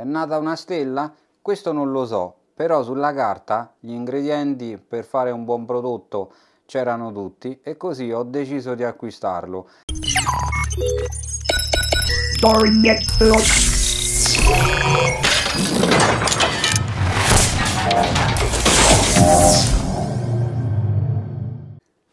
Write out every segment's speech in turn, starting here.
È nata una stella? Questo non lo so, però sulla carta gli ingredienti per fare un buon prodotto c'erano tutti e così ho deciso di acquistarlo.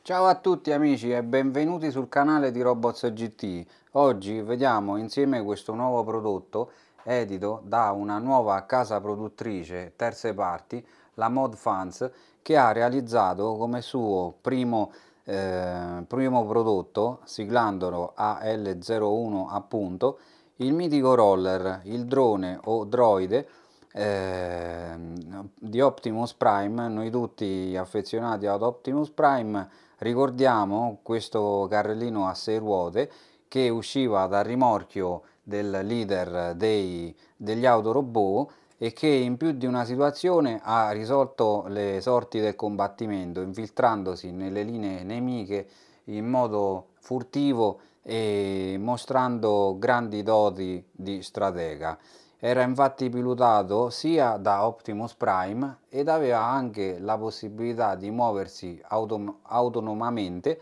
Ciao a tutti amici e benvenuti sul canale di Robots GT. Oggi vediamo insieme questo nuovo prodotto edito da una nuova casa produttrice terze parti, la Mod Fans, che ha realizzato come suo primo, eh, primo prodotto, siglandolo AL01 appunto, il mitico roller, il drone o droide ehm, di Optimus Prime, noi tutti affezionati ad Optimus Prime ricordiamo questo carrellino a sei ruote che usciva dal rimorchio del leader dei, degli autorobot e che in più di una situazione ha risolto le sorti del combattimento infiltrandosi nelle linee nemiche in modo furtivo e mostrando grandi doti di stratega. Era infatti pilotato sia da Optimus Prime ed aveva anche la possibilità di muoversi autom autonomamente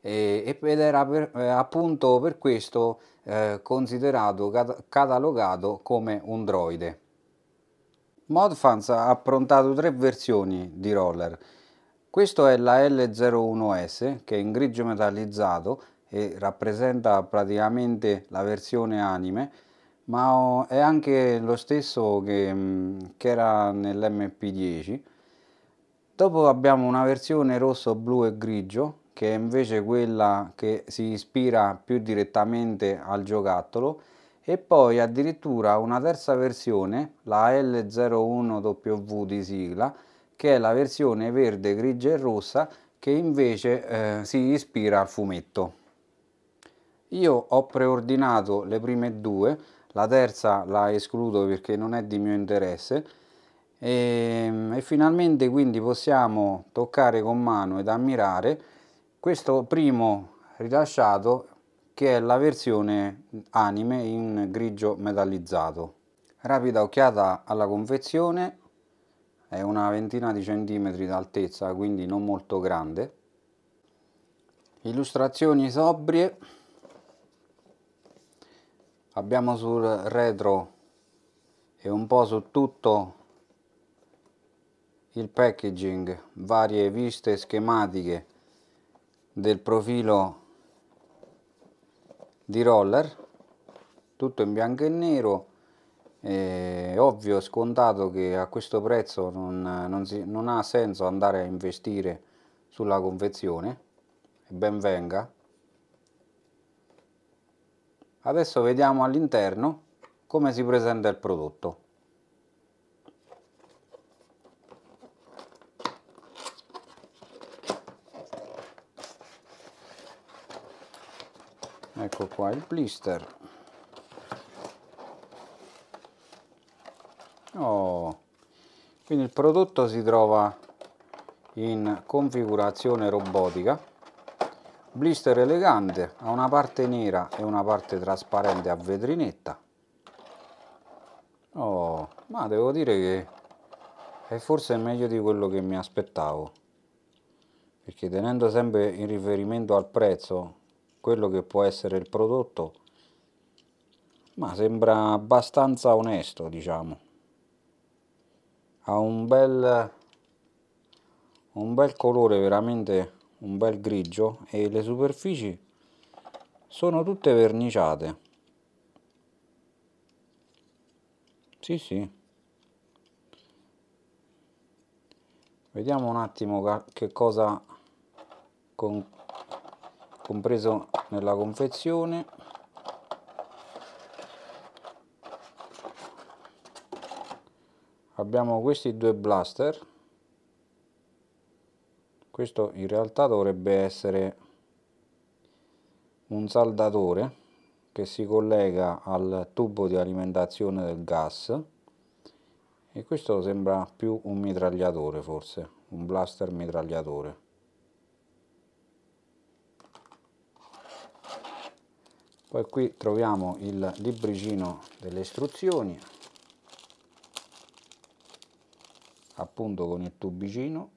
ed era per, eh, appunto per questo eh, considerato catalogato come un droide. Modfans ha approntato tre versioni di roller. Questo è la L01S che è in grigio metallizzato e rappresenta praticamente la versione anime ma è anche lo stesso che, mm, che era nell'MP10 dopo abbiamo una versione rosso, blu e grigio che è invece quella che si ispira più direttamente al giocattolo e poi addirittura una terza versione, la L01W di sigla, che è la versione verde, grigia e rossa che invece eh, si ispira al fumetto. Io ho preordinato le prime due, la terza la escludo perché non è di mio interesse e, ehm, e finalmente quindi possiamo toccare con mano ed ammirare questo primo rilasciato che è la versione anime in grigio metallizzato. Rapida occhiata alla confezione, è una ventina di centimetri d'altezza, quindi non molto grande. Illustrazioni sobrie, abbiamo sul retro e un po' su tutto il packaging, varie viste schematiche del profilo di roller tutto in bianco e nero è ovvio scontato che a questo prezzo non, non, si, non ha senso andare a investire sulla confezione ben venga adesso vediamo all'interno come si presenta il prodotto ecco qua il blister oh. quindi il prodotto si trova in configurazione robotica blister elegante ha una parte nera e una parte trasparente a vetrinetta oh ma devo dire che è forse meglio di quello che mi aspettavo perché tenendo sempre in riferimento al prezzo quello che può essere il prodotto ma sembra abbastanza onesto diciamo ha un bel un bel colore veramente un bel grigio e le superfici sono tutte verniciate sì sì vediamo un attimo che cosa con compreso nella confezione abbiamo questi due blaster questo in realtà dovrebbe essere un saldatore che si collega al tubo di alimentazione del gas e questo sembra più un mitragliatore forse un blaster mitragliatore poi qui troviamo il libricino delle istruzioni appunto con il tubicino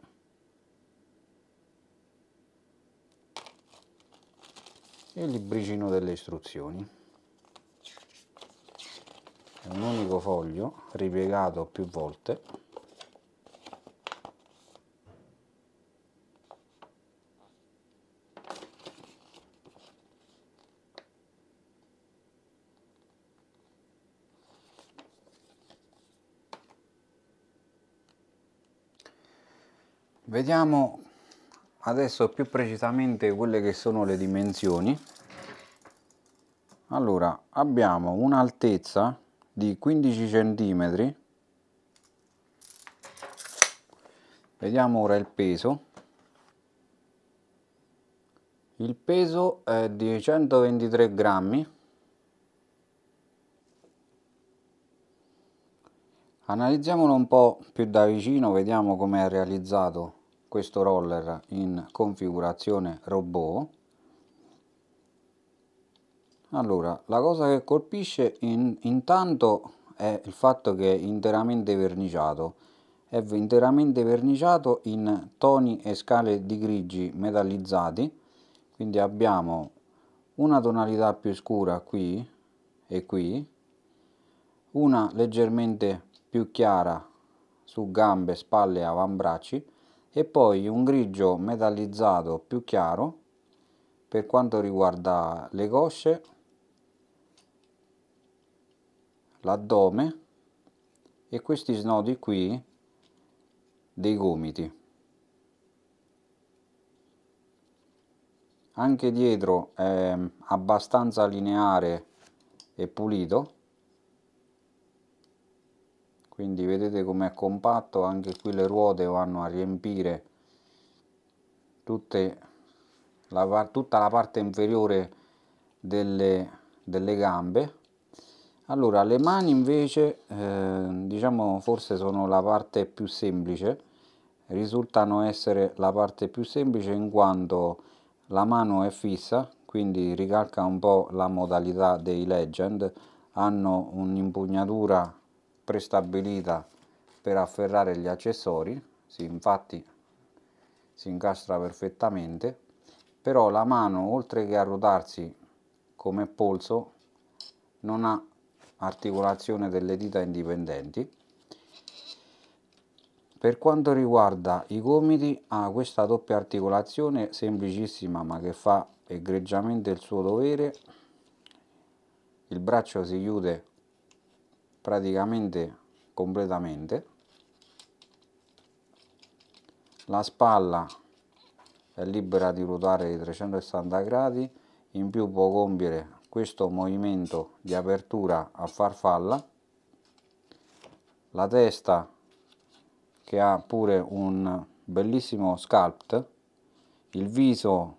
e il libricino delle istruzioni è un unico foglio ripiegato più volte vediamo adesso più precisamente quelle che sono le dimensioni allora abbiamo un'altezza di 15 cm vediamo ora il peso il peso è di 123 grammi analizziamolo un po' più da vicino vediamo come è realizzato questo roller in configurazione robot allora la cosa che colpisce in, intanto è il fatto che è interamente verniciato è interamente verniciato in toni e scale di grigi metallizzati quindi abbiamo una tonalità più scura qui e qui una leggermente più chiara su gambe, spalle e avambracci e poi un grigio metallizzato più chiaro per quanto riguarda le cosce l'addome e questi snodi qui dei gomiti anche dietro è abbastanza lineare e pulito quindi vedete com'è compatto anche qui le ruote vanno a riempire tutte la, tutta la parte inferiore delle, delle gambe allora le mani invece eh, diciamo forse sono la parte più semplice risultano essere la parte più semplice in quanto la mano è fissa quindi ricalca un po' la modalità dei legend hanno un'impugnatura prestabilita per afferrare gli accessori sì, infatti si incastra perfettamente però la mano oltre che a ruotarsi come polso non ha articolazione delle dita indipendenti per quanto riguarda i gomiti ha questa doppia articolazione semplicissima ma che fa egregiamente il suo dovere il braccio si chiude praticamente completamente la spalla è libera di ruotare di 360 gradi in più può compiere questo movimento di apertura a farfalla la testa che ha pure un bellissimo sculpt il viso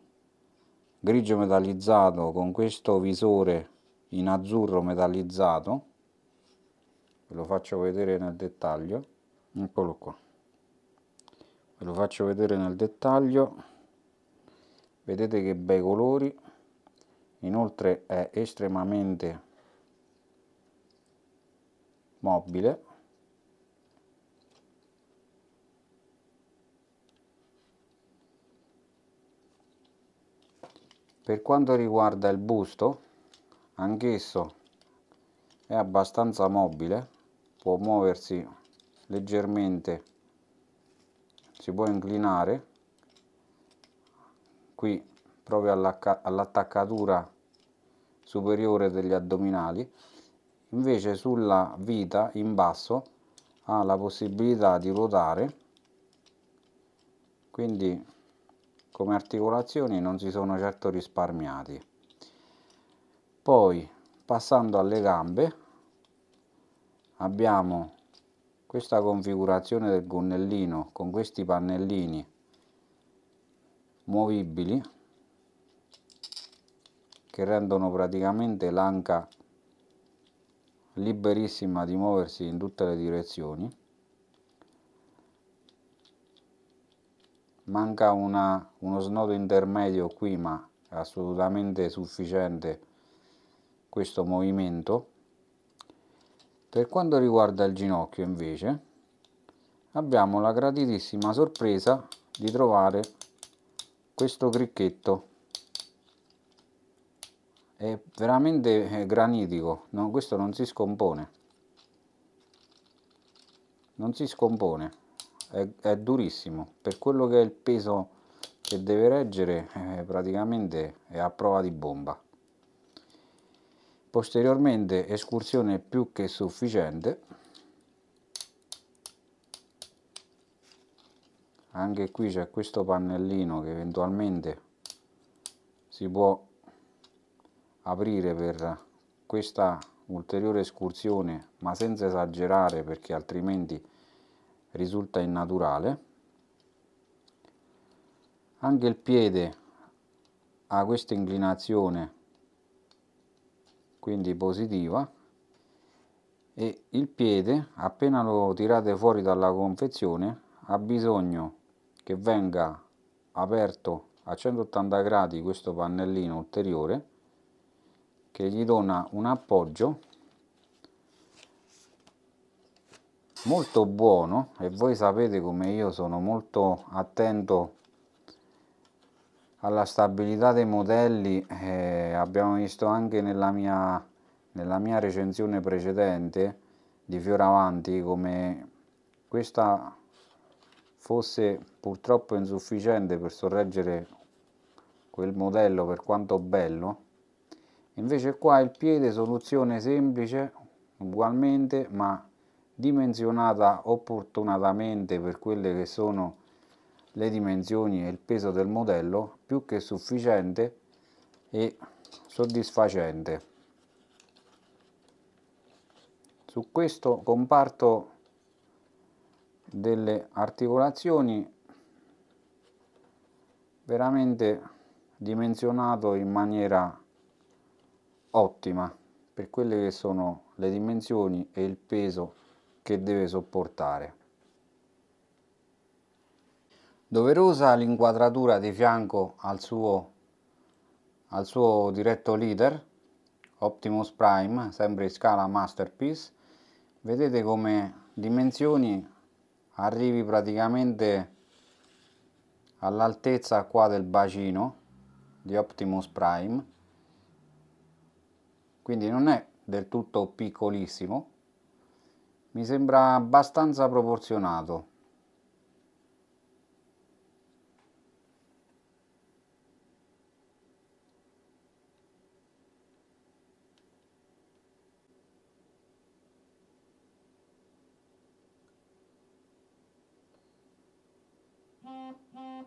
grigio metallizzato con questo visore in azzurro metallizzato ve lo faccio vedere nel dettaglio eccolo qua ve lo faccio vedere nel dettaglio vedete che bei colori inoltre è estremamente mobile per quanto riguarda il busto anch'esso è abbastanza mobile può muoversi leggermente si può inclinare qui proprio all'attaccatura superiore degli addominali invece sulla vita in basso ha la possibilità di ruotare quindi come articolazioni non si sono certo risparmiati poi passando alle gambe abbiamo questa configurazione del gonnellino con questi pannellini movibili che rendono praticamente l'anca liberissima di muoversi in tutte le direzioni manca una, uno snodo intermedio qui ma è assolutamente sufficiente questo movimento per quanto riguarda il ginocchio invece abbiamo la graditissima sorpresa di trovare questo cricchetto è veramente eh, granitico no, questo non si scompone non si scompone è, è, durissimo per quello che è il peso che deve reggere eh, praticamente è a prova di bomba posteriormente escursione più che sufficiente anche qui c'è questo pannellino che eventualmente si può aprire per questa ulteriore escursione ma senza esagerare perché altrimenti risulta innaturale anche il piede ha questa inclinazione quindi positiva e il piede appena lo tirate fuori dalla confezione ha bisogno che venga aperto a 180 gradi questo pannellino ulteriore che gli dona un appoggio molto buono e voi sapete come io sono molto attento alla stabilità dei modelli eh, abbiamo visto anche nella mia, nella mia recensione precedente di Fioravanti come questa fosse purtroppo insufficiente per sorreggere quel modello per quanto bello invece qua il piede soluzione semplice ugualmente ma dimensionata opportunatamente per quelle che sono le dimensioni e il peso del modello più che sufficiente e soddisfacente. Su questo comparto delle articolazioni veramente dimensionato in maniera ottima per quelle che sono le dimensioni e il peso che deve sopportare. Doverosa l'inquadratura di fianco al suo, al suo diretto leader, Optimus Prime, sempre in scala Masterpiece. Vedete come dimensioni arrivi praticamente all'altezza qua del bacino di Optimus Prime quindi non è del tutto piccolissimo mi sembra abbastanza proporzionato Thank mm, you. Mm,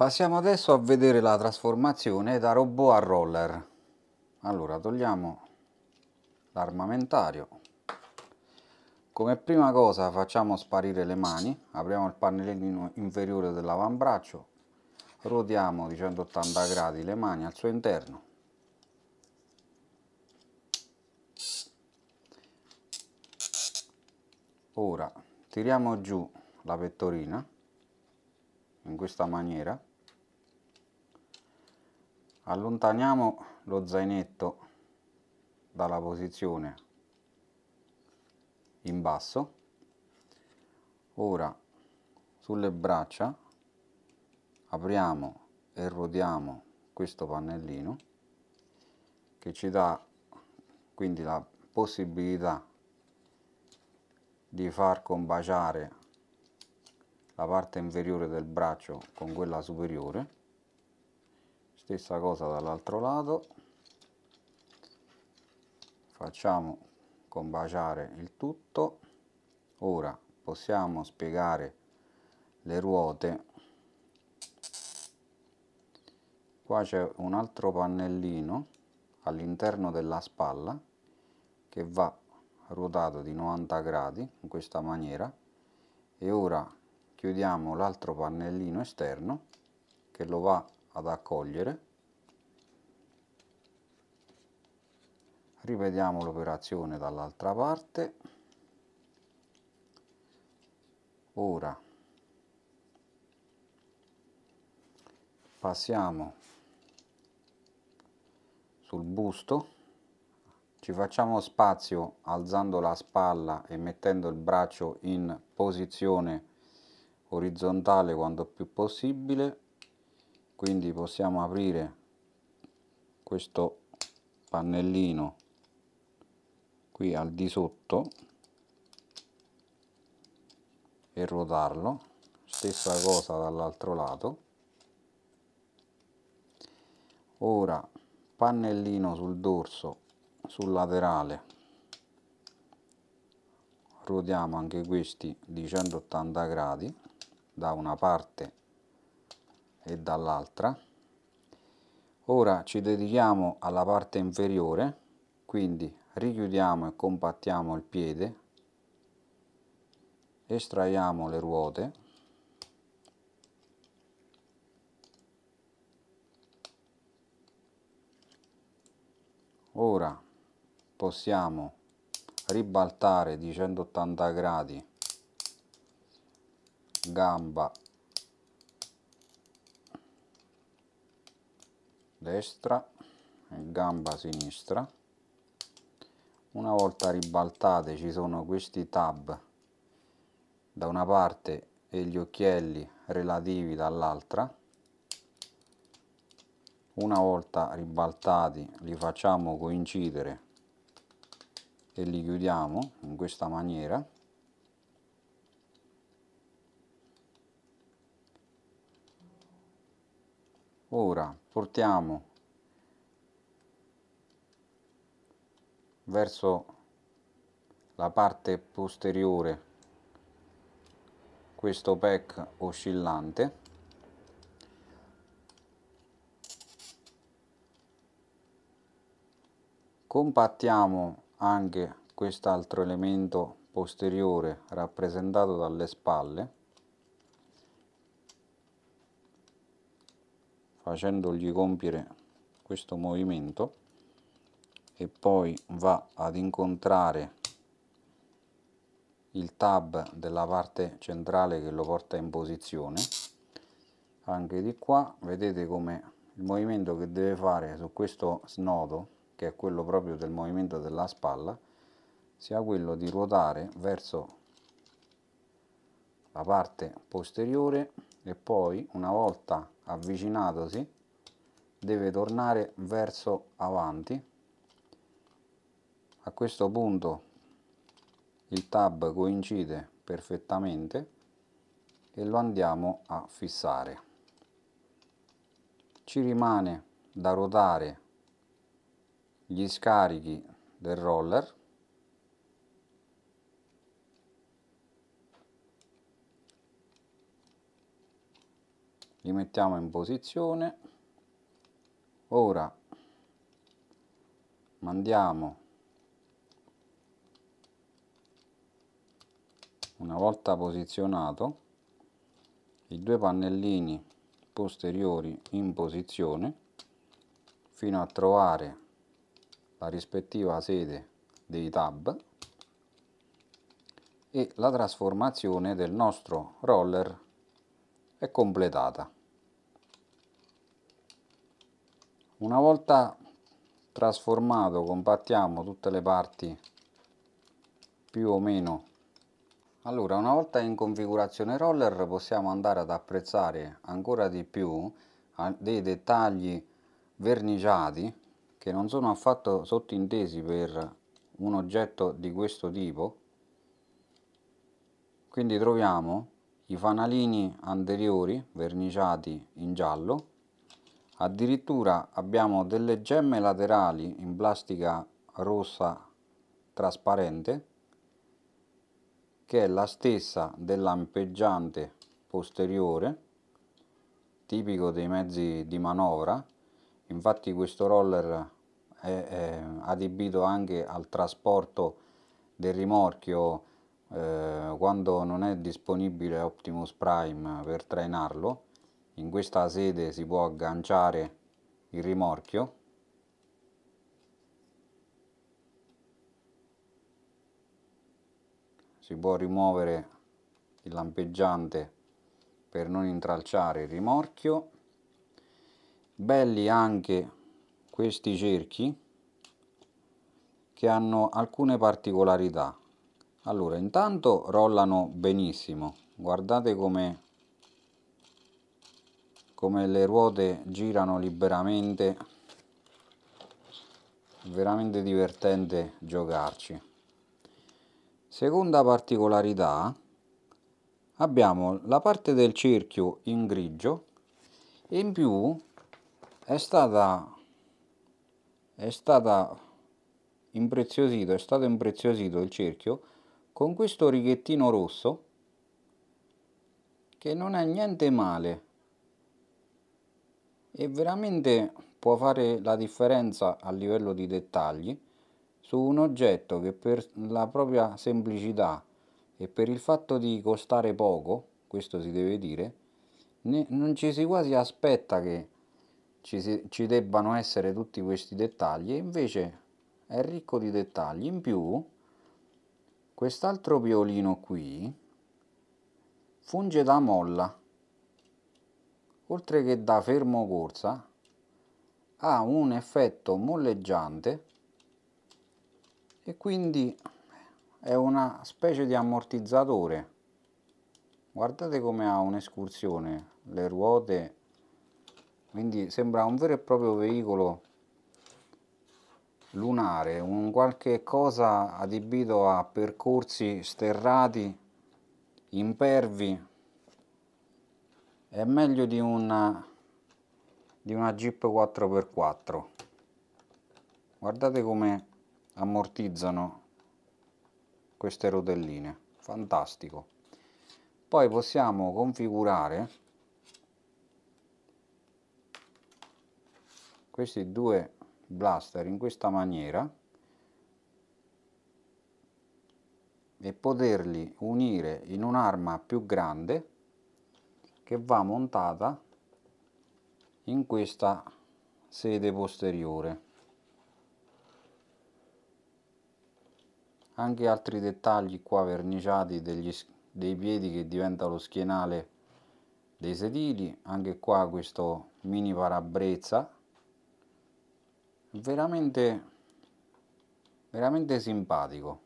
Passiamo adesso a vedere la trasformazione da robot a roller. Allora togliamo l'armamentario. Come prima cosa facciamo sparire le mani, apriamo il pannellino inferiore dell'avambraccio, ruotiamo di 180 gradi le mani al suo interno. Ora tiriamo giù la pettorina in questa maniera allontaniamo lo zainetto dalla posizione in basso ora sulle braccia apriamo e ruotiamo questo pannellino che ci dà quindi la possibilità di far combaciare la parte inferiore del braccio con quella superiore stessa cosa dall'altro lato facciamo combaciare il tutto ora possiamo spiegare le ruote qua c'è un altro pannellino all'interno della spalla che va ruotato di 90 gradi in questa maniera e ora chiudiamo l'altro pannellino esterno che lo va ad accogliere ripetiamo l'operazione dall'altra parte ora passiamo sul busto ci facciamo spazio alzando la spalla e mettendo il braccio in posizione orizzontale quanto più possibile quindi possiamo aprire questo pannellino qui al di sotto e ruotarlo stessa cosa dall'altro lato ora pannellino sul dorso sul laterale ruotiamo anche questi di 180 gradi da una parte e dall'altra. Ora ci dedichiamo alla parte inferiore, quindi richiudiamo e compattiamo il piede, estraiamo le ruote, ora possiamo ribaltare di 180 gradi gamba destra gamba sinistra una volta ribaltate ci sono questi tab da una parte e gli occhielli relativi dall'altra una volta ribaltati li facciamo coincidere e li chiudiamo in questa maniera ora portiamo verso la parte posteriore questo pack oscillante compattiamo anche quest'altro elemento posteriore rappresentato dalle spalle facendogli compiere questo movimento e poi va ad incontrare il tab della parte centrale che lo porta in posizione anche di qua vedete come il movimento che deve fare su questo snodo che è quello proprio del movimento della spalla sia quello di ruotare verso la parte posteriore e poi una volta avvicinatosi deve tornare verso avanti a questo punto il tab coincide perfettamente e lo andiamo a fissare ci rimane da ruotare gli scarichi del roller li mettiamo in posizione ora mandiamo una volta posizionato i due pannellini posteriori in posizione fino a trovare la rispettiva sede dei tab e la trasformazione del nostro roller e completata una volta trasformato compattiamo tutte le parti più o meno allora una volta in configurazione roller possiamo andare ad apprezzare ancora di più dei dettagli verniciati che non sono affatto sottintesi per un oggetto di questo tipo quindi troviamo i fanalini anteriori verniciati in giallo, addirittura abbiamo delle gemme laterali in plastica rossa trasparente che è la stessa dell'ampeggiante posteriore tipico dei mezzi di manovra infatti questo roller è, è adibito anche al trasporto del rimorchio eh, quando non è disponibile Optimus Prime per trainarlo in questa sede si può agganciare il rimorchio si può rimuovere il lampeggiante per non intralciare il rimorchio belli anche questi cerchi che hanno alcune particolarità allora, intanto rollano benissimo. Guardate come, come le ruote girano liberamente. Veramente divertente giocarci. Seconda particolarità, abbiamo la parte del cerchio in grigio e in più è stata, è stata impreziosito, è stato impreziosito il cerchio con questo righettino rosso che non è niente male e veramente può fare la differenza a livello di dettagli su un oggetto che per la propria semplicità e per il fatto di costare poco, questo si deve dire, non ci si quasi aspetta che ci, si, ci debbano essere tutti questi dettagli e invece è ricco di dettagli in più Quest'altro violino qui funge da molla, oltre che da fermo corsa, ha un effetto molleggiante e quindi è una specie di ammortizzatore. Guardate come ha un'escursione, le ruote, quindi sembra un vero e proprio veicolo lunare, un qualche cosa adibito a percorsi sterrati, impervi, è meglio di una, di una Jeep 4x4. Guardate come ammortizzano queste rotelline, fantastico. Poi possiamo configurare questi due blaster in questa maniera e poterli unire in un'arma più grande che va montata in questa sede posteriore anche altri dettagli qua verniciati degli, dei piedi che diventa lo schienale dei sedili anche qua questo mini parabrezza veramente veramente simpatico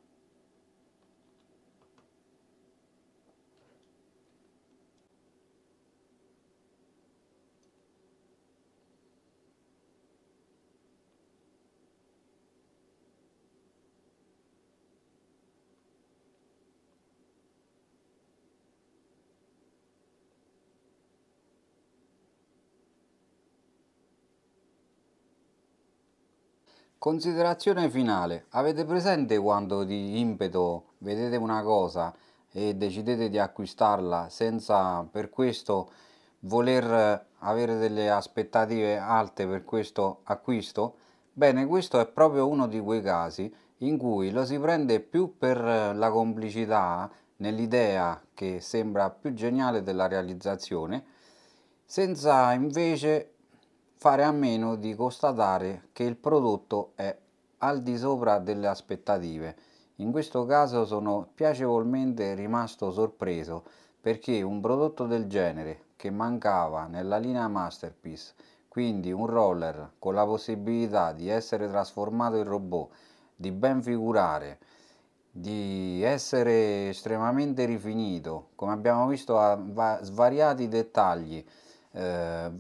Considerazione finale, avete presente quando di impeto vedete una cosa e decidete di acquistarla senza per questo voler avere delle aspettative alte per questo acquisto? Bene, questo è proprio uno di quei casi in cui lo si prende più per la complicità nell'idea che sembra più geniale della realizzazione, senza invece fare a meno di constatare che il prodotto è al di sopra delle aspettative. In questo caso sono piacevolmente rimasto sorpreso perché un prodotto del genere che mancava nella linea Masterpiece, quindi un roller con la possibilità di essere trasformato in robot, di ben figurare, di essere estremamente rifinito, come abbiamo visto a svariati dettagli, eh,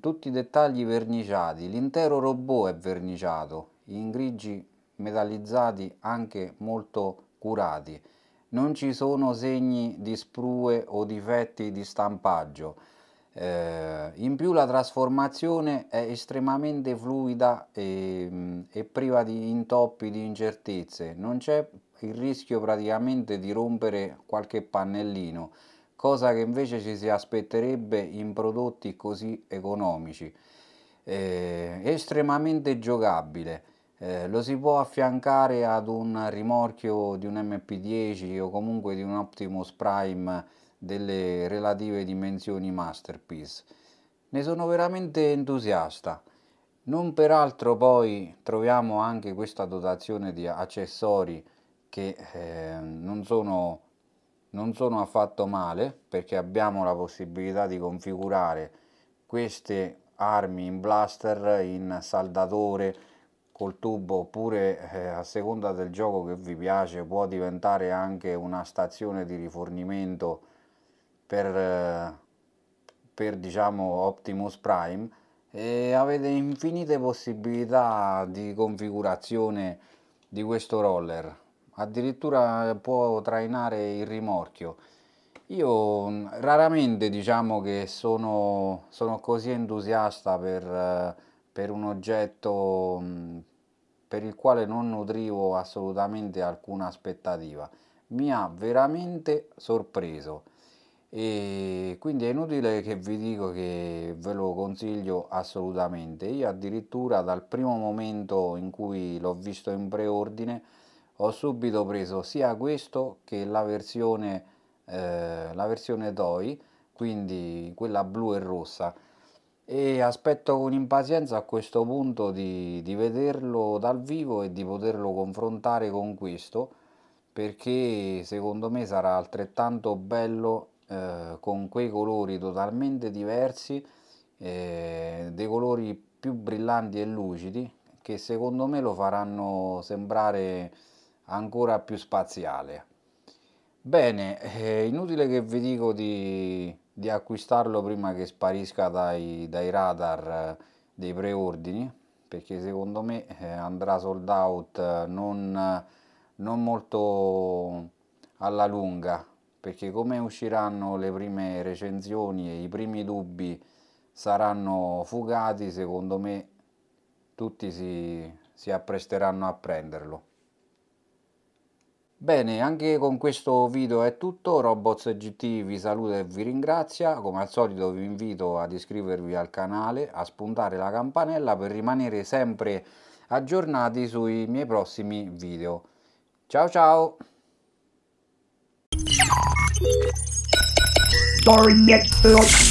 tutti i dettagli verniciati, l'intero robot è verniciato in grigi metallizzati anche molto curati, non ci sono segni di sprue o difetti di stampaggio. Eh, in più la trasformazione è estremamente fluida e, mm, e priva di intoppi, di incertezze, non c'è il rischio praticamente di rompere qualche pannellino cosa che invece ci si aspetterebbe in prodotti così economici. Eh, estremamente giocabile, eh, lo si può affiancare ad un rimorchio di un MP10 o comunque di un Optimus Prime delle relative dimensioni Masterpiece. Ne sono veramente entusiasta. Non peraltro poi troviamo anche questa dotazione di accessori che eh, non sono non sono affatto male perché abbiamo la possibilità di configurare queste armi in blaster, in saldatore col tubo oppure eh, a seconda del gioco che vi piace può diventare anche una stazione di rifornimento per, eh, per diciamo Optimus Prime e avete infinite possibilità di configurazione di questo roller addirittura può trainare il rimorchio. Io mm, raramente diciamo che sono, sono così entusiasta per, eh, per, un oggetto mm, per il quale non nutrivo assolutamente alcuna aspettativa. Mi ha veramente sorpreso e quindi è inutile che vi dico che ve lo consiglio assolutamente. Io addirittura dal primo momento in cui l'ho visto in preordine ho subito preso sia questo che la versione, eh, la versione toy quindi quella blu e rossa. E aspetto con impazienza a questo punto di, di vederlo dal vivo e di poterlo confrontare con questo, perché secondo me sarà altrettanto bello eh, con quei colori totalmente diversi, eh, dei colori più brillanti e lucidi, che secondo me lo faranno sembrare ancora più spaziale. Bene, è eh, inutile che vi dico di, di acquistarlo prima che sparisca dai, dai radar eh, dei preordini, perché secondo me eh, andrà sold out non, non molto alla lunga, perché come usciranno le prime recensioni e i primi dubbi saranno fugati, secondo me tutti si, si appresteranno a prenderlo. Bene, anche con questo video è tutto, Robots GT vi saluta e vi ringrazia, come al solito vi invito ad iscrivervi al canale, a spuntare la campanella per rimanere sempre aggiornati sui miei prossimi video. Ciao ciao! Story